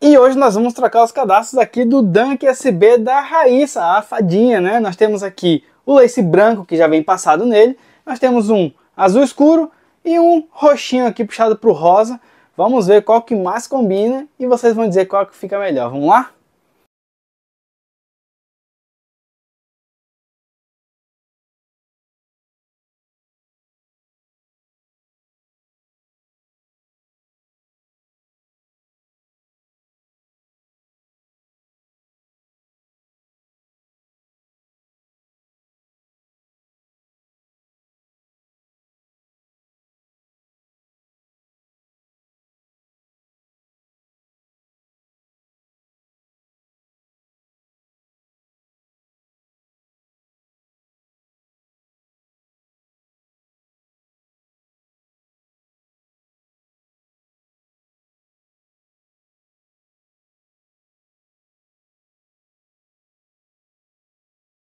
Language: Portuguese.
E hoje nós vamos trocar os cadastros aqui do Dunk SB da Raíssa, a fadinha, né? Nós temos aqui o lace branco que já vem passado nele, nós temos um azul escuro e um roxinho aqui puxado para o rosa. Vamos ver qual que mais combina e vocês vão dizer qual que fica melhor. Vamos lá?